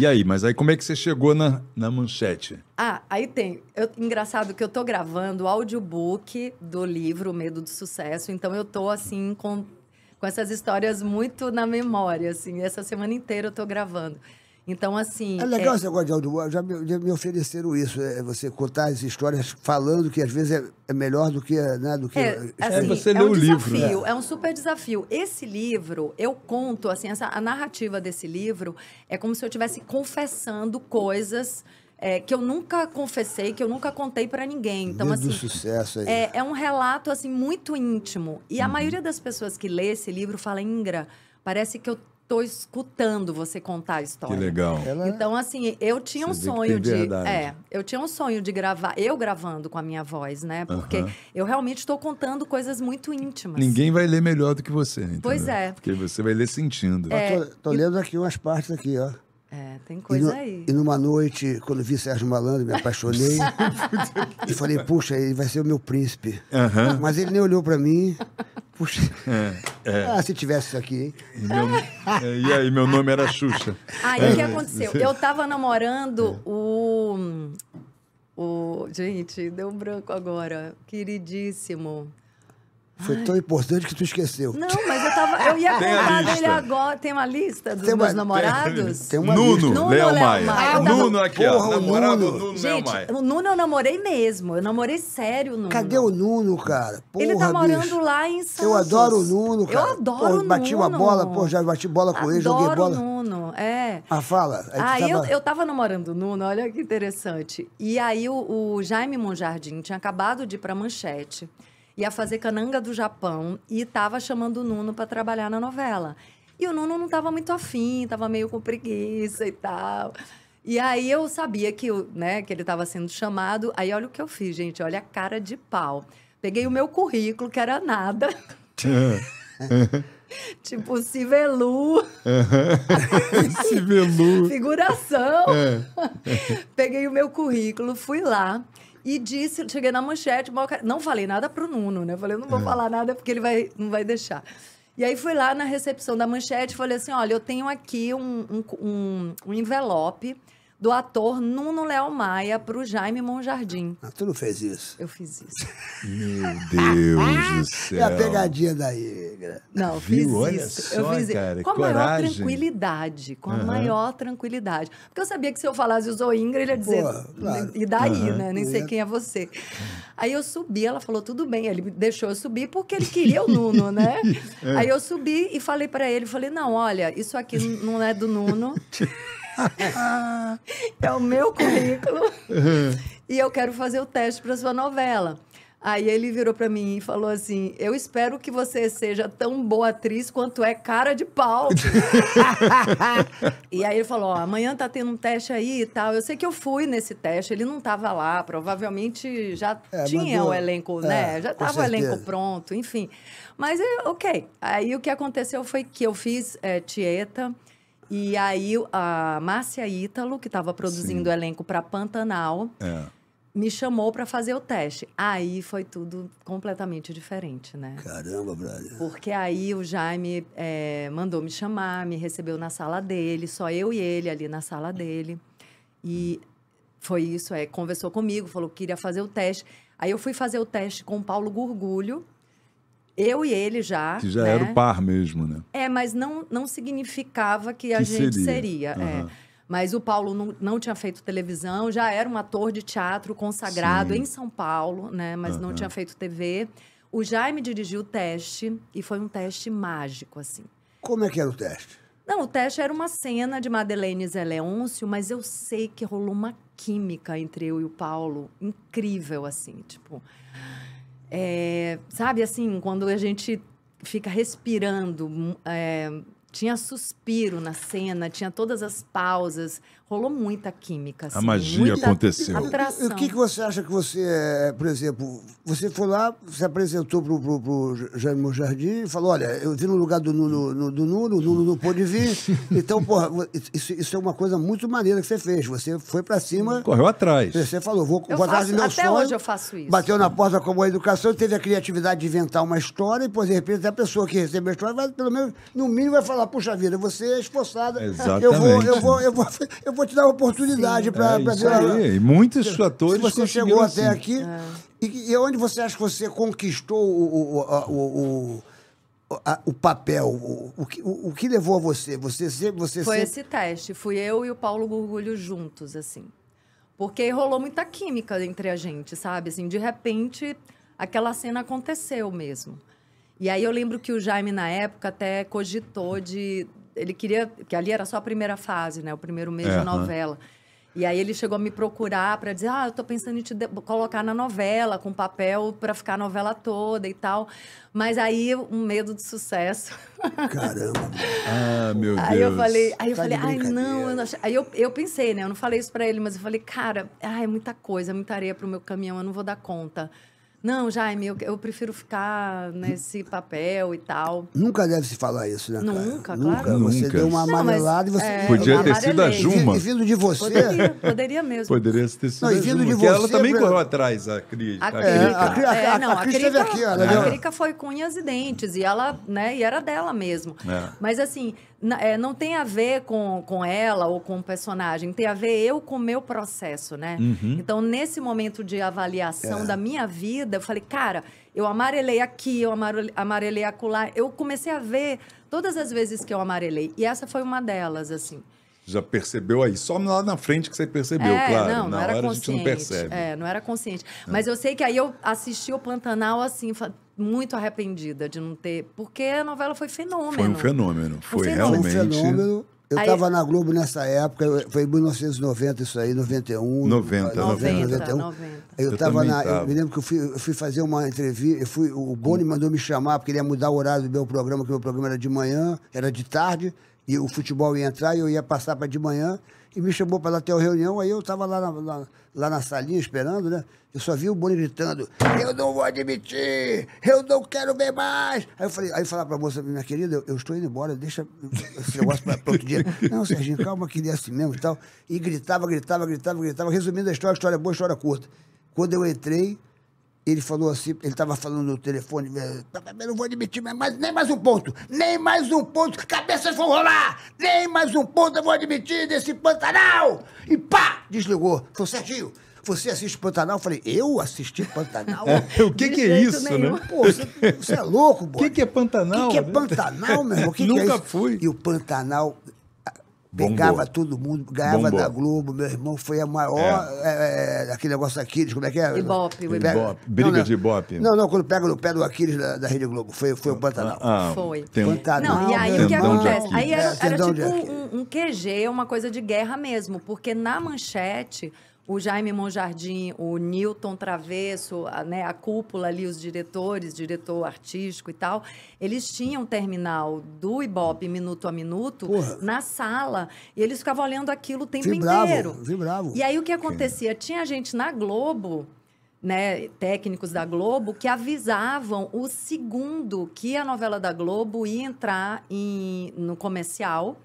E aí, mas aí como é que você chegou na, na manchete? Ah, aí tem. Eu, engraçado que eu tô gravando o audiobook do livro Medo do Sucesso, então eu tô assim com, com essas histórias muito na memória, assim. Essa semana inteira eu tô gravando. Então, assim. É legal é... esse negócio de Já me, já me ofereceram isso. É você contar as histórias falando, que às vezes é, é melhor do que. Né, do que... É, assim, é você é ler um o desafio, livro. Né? É um super desafio. Esse livro, eu conto, assim, essa, a narrativa desse livro é como se eu estivesse confessando coisas. É, que eu nunca confessei, que eu nunca contei para ninguém. Então, assim, sucesso aí. É, é, um relato assim muito íntimo. E a uhum. maioria das pessoas que lê esse livro fala, Ingra, parece que eu tô escutando você contar a história. Que legal. Ela... É então, assim, eu tinha você um sonho de. Verdade. É, eu tinha um sonho de gravar, eu gravando com a minha voz, né? Porque uh -huh. eu realmente estou contando coisas muito íntimas. Ninguém vai ler melhor do que você, entendeu? Pois é. Porque você vai ler sentindo. É, tô, tô lendo e... aqui umas partes aqui, ó. É, tem coisa e no, aí. E numa noite, quando vi Sérgio Malandro, me apaixonei. e falei, puxa, ele vai ser o meu príncipe. Mas ele nem olhou para mim. Puxa. É, é. Ah, se tivesse isso aqui, hein? Meu, é, e aí, meu nome era Xuxa. Aí o é. que aconteceu? Eu tava namorando o. O. Gente, deu um branco agora. Queridíssimo. Foi Ai. tão importante que tu esqueceu. Não, mas eu, tava, eu ia contar dele agora. Tem uma lista dos tem meus namorados? Tem, uma Nuno, lista. Nuno, Léo Maia. Maia. Nuno aqui, Porra, ó. Namorado Nuno, Nuno Léo Maia. O Nuno eu namorei mesmo. Eu namorei sério o Nuno. Cadê o Nuno, cara? Porra, ele tá morando bicho. lá em Santos. Eu adoro o Nuno, cara. Eu adoro o Nuno. Bati uma bola, pô, já bati bola com adoro ele, joguei bola. Adoro o Nuno, é. Ah, fala. Aí, é ah, tava... Eu, eu tava namorando o Nuno, olha que interessante. E aí o, o Jaime Monjardim tinha acabado de ir pra Manchete ia fazer Cananga do Japão e tava chamando o Nuno para trabalhar na novela. E o Nuno não tava muito afim, tava meio com preguiça e tal. E aí eu sabia que, né, que ele tava sendo chamado. Aí olha o que eu fiz, gente, olha a cara de pau. Peguei o meu currículo, que era nada. tipo, Civelu. Civelu. Figuração. É. Peguei o meu currículo, fui lá. E disse, cheguei na manchete, não falei nada pro Nuno, né? Falei, eu não vou é. falar nada porque ele vai, não vai deixar. E aí fui lá na recepção da manchete e falei assim: olha, eu tenho aqui um, um, um envelope do ator Nuno Léo Maia para o Jaime Monjardim. Ah, tu não fez isso? Eu fiz isso. Meu Deus do é céu. E a pegadinha da Igra. Não, eu fiz isso. eu fiz cara, com a coragem. maior tranquilidade, com a maior tranquilidade. Porque eu sabia que se eu falasse usou Ingra, ele ia dizer, Pô, claro. e daí, uhum. né? Nem sei quem é você. Aí eu subi, ela falou, tudo bem. Ele deixou eu subir porque ele queria o Nuno, né? é. Aí eu subi e falei para ele, falei, não, olha, isso aqui não é do Nuno. é o meu currículo. Uhum. E eu quero fazer o teste para sua novela. Aí ele virou para mim e falou assim: Eu espero que você seja tão boa atriz quanto é cara de pau. e aí ele falou: Ó, amanhã tá tendo um teste aí e tal. Eu sei que eu fui nesse teste, ele não tava lá, provavelmente já é, tinha mandou. o elenco, é, né? já tava o elenco pronto, enfim. Mas, é, ok. Aí o que aconteceu foi que eu fiz é, Tieta. E aí a Márcia Ítalo, que estava produzindo o elenco para Pantanal, é. me chamou para fazer o teste. Aí foi tudo completamente diferente, né? Caramba, brother. Porque aí o Jaime é, mandou me chamar, me recebeu na sala dele, só eu e ele ali na sala dele. E foi isso, é, conversou comigo, falou que queria fazer o teste. Aí eu fui fazer o teste com o Paulo Gurgulho, eu e ele já. Que já né? era o né? par mesmo, né? É, mas não, não significava que a que gente seria. seria uhum. é. Mas o Paulo não, não tinha feito televisão, já era um ator de teatro consagrado Sim. em São Paulo, né? Mas uhum. não tinha feito TV. O Jaime dirigiu o teste e foi um teste mágico, assim. Como é que era o teste? Não, o teste era uma cena de Madeleine e Zé Leôncio, mas eu sei que rolou uma química entre eu e o Paulo incrível, assim, tipo. É, sabe assim, quando a gente fica respirando, é, tinha suspiro na cena, tinha todas as pausas, rolou muita química. Assim, a magia muita aconteceu. Atração. E, o que, que você acha que você, é, por exemplo, você foi lá, se apresentou pro, pro, pro Jaime e falou, olha, eu vi no lugar do Nuno, no, do Nuno, o Nuno não pôde vir, então, porra, isso, isso é uma coisa muito maneira que você fez, você foi para cima... Correu atrás. Você falou, vou, vou atrás de meu até sonho. Até hoje eu faço isso. Bateu na porta como a educação, teve a criatividade de inventar uma história e, por de repente, a pessoa que recebeu a história vai, pelo menos, no mínimo, vai falar, puxa vida, você é esforçada, Exatamente. eu vou, eu vou, eu vou, eu vou vou te dar uma oportunidade para é, ver. Aí. Muitos se, atores. Se você chegou assim. até aqui. É. E, e, onde você acha que você conquistou o, o, o, o, a, o papel? O, o, que, o, o, que levou a você? Você Você Foi sempre... esse teste. Fui eu e o Paulo Gurgulho juntos, assim. Porque rolou muita química entre a gente, sabe? Assim, de repente, aquela cena aconteceu mesmo. E aí eu lembro que o Jaime, na época, até cogitou de ele queria que ali era só a primeira fase, né? O primeiro mês é, de novela. Né? E aí ele chegou a me procurar para dizer: "Ah, eu estou pensando em te colocar na novela com papel para ficar a novela toda e tal". Mas aí um medo de sucesso. Caramba. ah, meu Deus. Aí eu falei, aí eu tá falei: "Ai, não, eu não Aí eu, eu pensei, né? Eu não falei isso para ele, mas eu falei: "Cara, ai, ah, é muita coisa, é muita areia pro meu caminhão, eu não vou dar conta". Não, Jaime, eu, eu prefiro ficar nesse papel e tal. Nunca deve se falar isso, né? Cara? Nunca, claro. Nunca. Você deu uma amarelada e você. É, podia ter sido a Juma. E vindo de você. Poderia, poderia mesmo. Poderia ter sido não, De você, ela também pra... correu atrás, a Cris. A, Cris é, esteve aqui. É. A Crica foi com e dentes. E ela, né, e era dela mesmo. É. Mas assim, é, não tem a ver com, com ela ou com o personagem, tem a ver eu com o meu processo, né? Uhum. Então, nesse momento de avaliação da minha vida, vida. Eu falei, cara, eu amarelei aqui, eu amarelei acolá. Eu comecei a ver todas as vezes que eu amarelei. E essa foi uma delas, assim. Já percebeu aí? Só lá na frente que você percebeu, é, claro. Não, na não hora a gente não percebe. É, não era consciente. É. Mas eu sei que aí eu assisti o Pantanal assim, muito arrependida de não ter. Porque a novela foi fenômeno. Foi um fenômeno. Foi um fenômeno. realmente. Um fenômeno eu estava na Globo nessa época, foi em 1990 isso aí, 91. 90, 90. 91. 90. Eu estava na. Tava. Eu me lembro que eu fui, eu fui fazer uma entrevista. Eu fui, o Boni mandou me chamar, porque ele ia mudar o horário do meu programa, que o meu programa era de manhã, era de tarde, e o futebol ia entrar e eu ia passar para de manhã e me chamou para lá ter uma reunião, aí eu estava lá na, lá, lá na salinha esperando, né? Eu só vi o Boni gritando, eu não vou admitir, eu não quero ver mais. Aí eu falei, aí eu falava para a moça, minha querida, eu, eu, estou indo embora, deixa esse negócio para outro dia. não, Serginho, calma que ele é assim mesmo e tal. E gritava, gritava, gritava, gritava. Resumindo a história, história boa, história curta. Quando eu entrei, ele falou assim, ele estava falando no telefone, eh, não vou admitir mais, nem mais um ponto, nem mais um ponto, cabeças vão rolar, nem mais um ponto eu vou admitir desse Pantanal! E pá, desligou. Falou, Serginho, você assiste Pantanal? Eu falei, eu assisti Pantanal? É, o que, que é isso, nenhum. né? Pô, você, você, é louco, boy. O que, que é Pantanal? O que, que é né? Pantanal, meu irmão? Que Nunca que é fui. E o Pantanal Pegava Bombou. todo mundo, ganhava Bombou. da Globo. Meu irmão foi a maior. É. É, é, é aquele negócio Aquiles, como é que é? Ibope, Ibope. Briga não, não. de Ibope. Não, não, quando pega no pé do Aquiles da, da Rede Globo. Foi, foi o ah, Pantanal. Ah, ah, foi. Tem Pantanal. Não, e aí o que acontece? Aí era, é, era, era tipo um, um QG, uma coisa de guerra mesmo, porque na manchete o Jaime Monjardim, o Newton Travesso, a, né, a cúpula ali, os diretores, diretor artístico e tal, eles tinham terminal do Ibope minuto a minuto Porra. na sala e eles ficavam olhando aquilo o tempo se inteiro. E aí o que acontecia? Tinha gente na Globo né, técnicos da Globo que avisavam o segundo que a novela da Globo ia entrar em, no comercial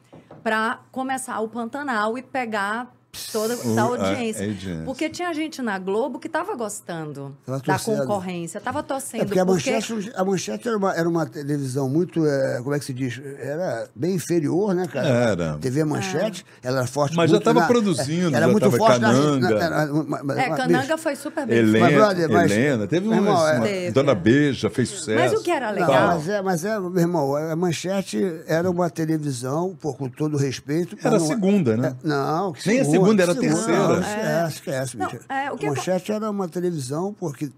para começar o Pantanal e pegar toda o, da é, audiência. É audiência. Porque tinha gente na Globo que estava gostando tava da concorrência, estava é, torcendo. É porque, porque, a manchete, a manchete era, uma, era uma televisão muito, é, como é que se diz? Era bem inferior, né, cara? Era. TV Manchete, é. ela era forte Mas já estava produzindo, era muito forte Cananga. Na, na, na, na, é, Cananga foi super bem. Helena, mas, brother, mas, Helena teve irmão, uma, teve. Dona Beija, fez sucesso. Mas o que era legal? Não, mas, é, mas é, meu irmão, a manchete era uma televisão, pô, com todo respeito. Era né? a segunda, né? Não, que Nem segunda segunda era a terceira. É, é bicho. É, o é Manchete era uma televisão, porque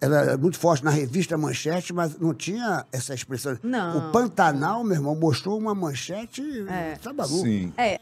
era muito forte na revista Manchete, mas não tinha essa expressão. Não. O Pantanal, meu irmão, mostrou uma manchete. É. Tá maluco. Sim. É.